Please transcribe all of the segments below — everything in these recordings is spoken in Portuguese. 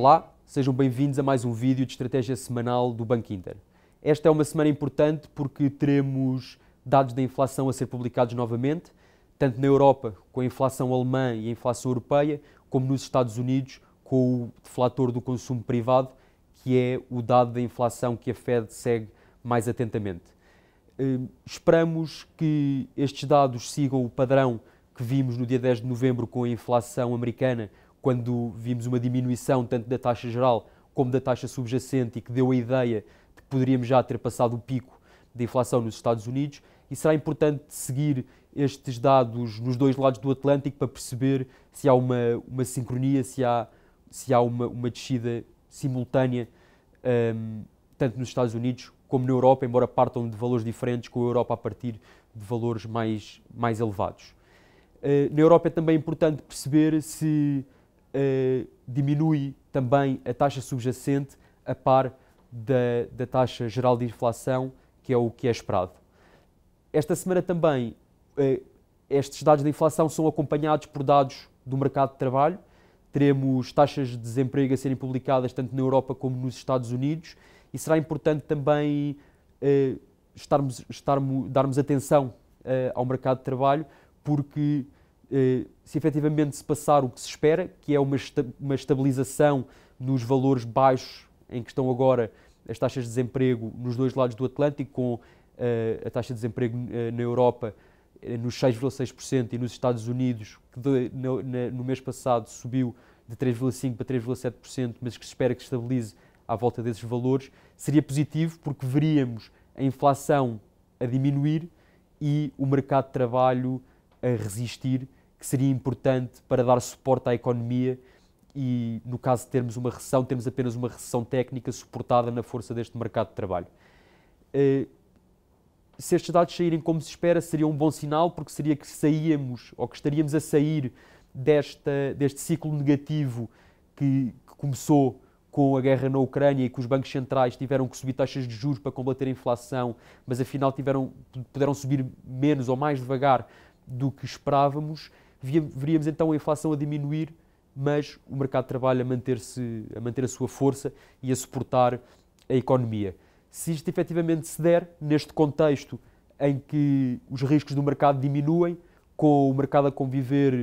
Olá, sejam bem-vindos a mais um vídeo de estratégia semanal do Banco Inter. Esta é uma semana importante porque teremos dados da inflação a ser publicados novamente, tanto na Europa com a inflação alemã e a inflação europeia, como nos Estados Unidos com o deflator do consumo privado, que é o dado da inflação que a Fed segue mais atentamente. Hum, esperamos que estes dados sigam o padrão que vimos no dia 10 de novembro com a inflação americana, quando vimos uma diminuição tanto da taxa geral como da taxa subjacente e que deu a ideia de que poderíamos já ter passado o pico da inflação nos Estados Unidos. E será importante seguir estes dados nos dois lados do Atlântico para perceber se há uma, uma sincronia, se há, se há uma, uma descida simultânea, um, tanto nos Estados Unidos como na Europa, embora partam de valores diferentes, com a Europa a partir de valores mais, mais elevados. Uh, na Europa é também importante perceber se eh, diminui também a taxa subjacente a par da, da taxa geral de inflação, que é o que é esperado. Esta semana também uh, estes dados de inflação são acompanhados por dados do mercado de trabalho. Teremos taxas de desemprego a serem publicadas tanto na Europa como nos Estados Unidos e será importante também uh, estarmos, estarmos, darmos atenção uh, ao mercado de trabalho, porque eh, se efetivamente se passar o que se espera, que é uma, esta uma estabilização nos valores baixos em que estão agora as taxas de desemprego nos dois lados do Atlântico, com uh, a taxa de desemprego uh, na Europa nos 6,6% e nos Estados Unidos, que de, no, na, no, mês passado subiu de 3,5% para 3,7%, mas que se espera que estabilize à volta desses valores, seria positivo porque veríamos a inflação a diminuir e o mercado de trabalho a resistir que seria importante para dar suporte à economia e, no caso de termos uma recessão, termos apenas uma recessão técnica suportada na força deste mercado de trabalho. Eh, se estes dados saírem como se espera, seria um bom sinal, porque seria que saíamos ou que estaríamos a sair desta, deste ciclo negativo que, que começou com a guerra na Ucrânia e que os bancos centrais tiveram que subir taxas de juros para combater a inflação, mas afinal tiveram, puderam subir menos ou mais devagar do que esperávamos veríamos então a inflação a diminuir, mas o mercado de trabalho a manter, -se, a, manter a sua força e a suportar a economia. Se isto efetivamente se der, neste contexto em que os riscos do mercado diminuem, com o mercado a conviver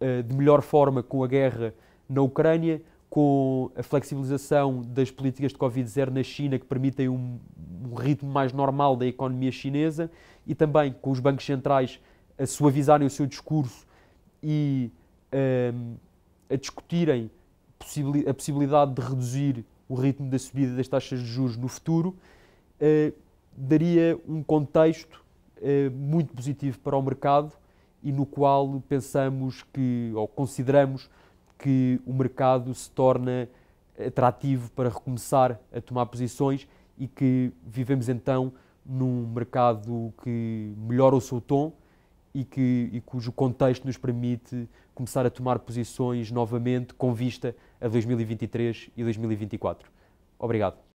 uh, de melhor forma com a guerra na Ucrânia, com a flexibilização das políticas de Covid-0 na China, que permitem um, um, ritmo mais normal da economia chinesa, e também com os bancos centrais a suavizarem o seu discurso e um, ehm, a discutirem a possibilidade de reduzir o ritmo da subida das taxas de juros no futuro, uh, daria um contexto uh, muito positivo para o mercado e no qual pensamos que, ou consideramos que o mercado se torna atrativo para recomeçar a tomar posições e que vivemos então num mercado que melhora o seu tom, e, que, e cujo contexto nos permite começar a tomar posições novamente com vista a 2023 e 2024. Obrigado.